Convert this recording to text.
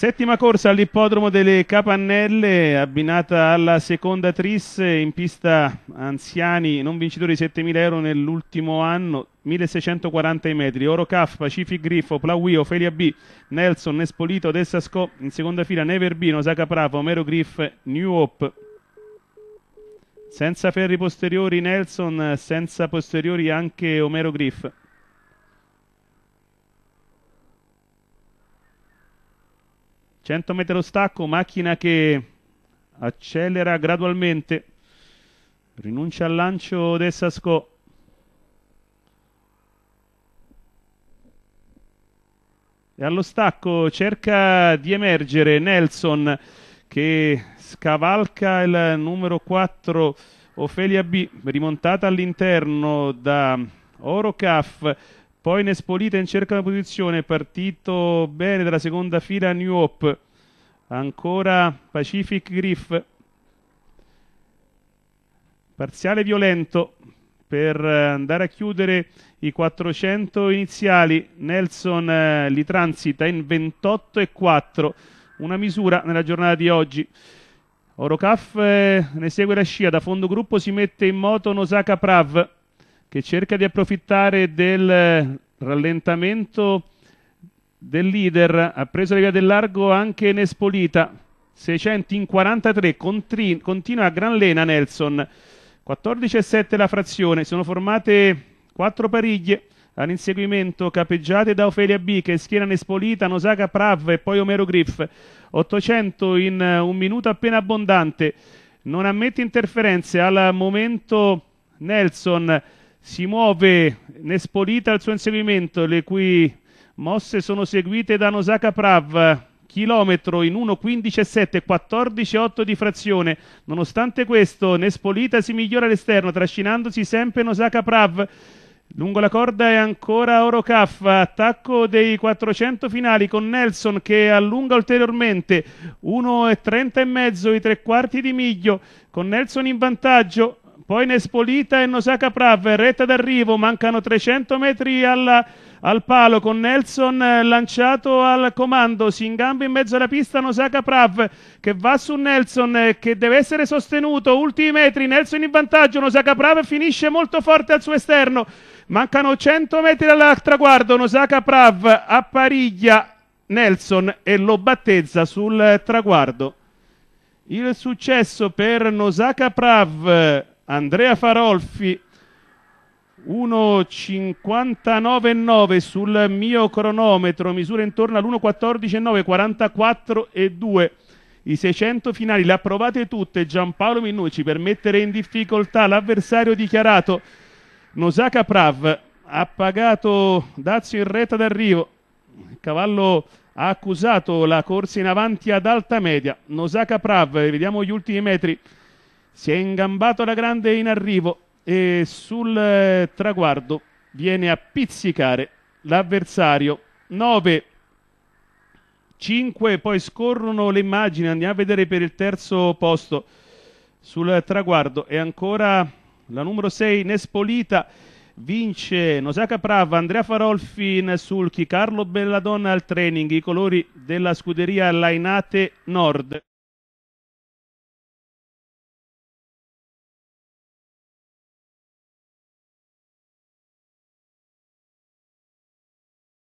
Settima corsa all'ippodromo delle Capannelle, abbinata alla seconda tris in pista anziani, non vincitori di 7.000 euro nell'ultimo anno, 1.640 metri, Oro Caff, Pacific Griffo, Plauio, Felia B, Nelson, Nespolito, Del Sasco, in seconda fila Neverbino, Saca Pravo, Omero Griff, New Hope. Senza ferri posteriori Nelson, senza posteriori anche Omero Griff. 100 metri lo stacco, macchina che accelera gradualmente, rinuncia al lancio Dessasco. E allo stacco cerca di emergere Nelson che scavalca il numero 4 Ofelia B, rimontata all'interno da Orocaf. Poi Nespolita in cerca una posizione, partito bene dalla seconda fila New Hope. Ancora Pacific Griff. Parziale violento per andare a chiudere i 400 iniziali. Nelson eh, li transita in 28 e 4. Una misura nella giornata di oggi. Orocaf eh, ne segue la scia, da fondo gruppo si mette in moto Nosaka Prav che cerca di approfittare del eh, rallentamento del leader, ha preso la via del largo anche Nespolita, 600 in 43, continua a gran lena Nelson, 14,7 la frazione, sono formate quattro pariglie all'inseguimento capeggiate da Ofelia B che schiena Nespolita, Nosaka Prav e poi Omero Griff, 800 in eh, un minuto appena abbondante, non ammette interferenze al momento Nelson si muove Nespolita al suo inseguimento, le cui mosse sono seguite da Nosaka Prav, chilometro in 1.15.7, 14.8 di frazione. Nonostante questo, Nespolita si migliora all'esterno, trascinandosi sempre Nosaka Prav. Lungo la corda è ancora Oro attacco dei 400 finali con Nelson che allunga ulteriormente, 1,30 e mezzo i tre quarti di miglio, con Nelson in vantaggio, poi Nespolita e Nosaka Prav, retta d'arrivo, mancano 300 metri alla, al palo con Nelson eh, lanciato al comando, si ingamba in mezzo alla pista Nosaka Prav che va su Nelson eh, che deve essere sostenuto, ultimi metri, Nelson in vantaggio, Nosaka Prav finisce molto forte al suo esterno, mancano 100 metri al traguardo, Nosaka Prav appariglia Nelson e lo battezza sul traguardo. Il successo per Nosaka Prav Andrea Farolfi 1.59.9 sul mio cronometro, misura intorno all'1.14.9, 44 I 600 finali le ha provate tutte Giampaolo Minucci per mettere in difficoltà l'avversario dichiarato. Nosaka Prav ha pagato Dazio in retta d'arrivo. Il cavallo ha accusato la corsa in avanti ad alta media. Nosaka Prav, vediamo gli ultimi metri si è ingambato la grande in arrivo e sul eh, traguardo viene a pizzicare l'avversario 9 5 poi scorrono le immagini andiamo a vedere per il terzo posto sul traguardo e ancora la numero 6 Nespolita vince Nosaka Prava, Andrea Farolfi in sulchi, Carlo Belladonna al training, i colori della scuderia Lainate Nord.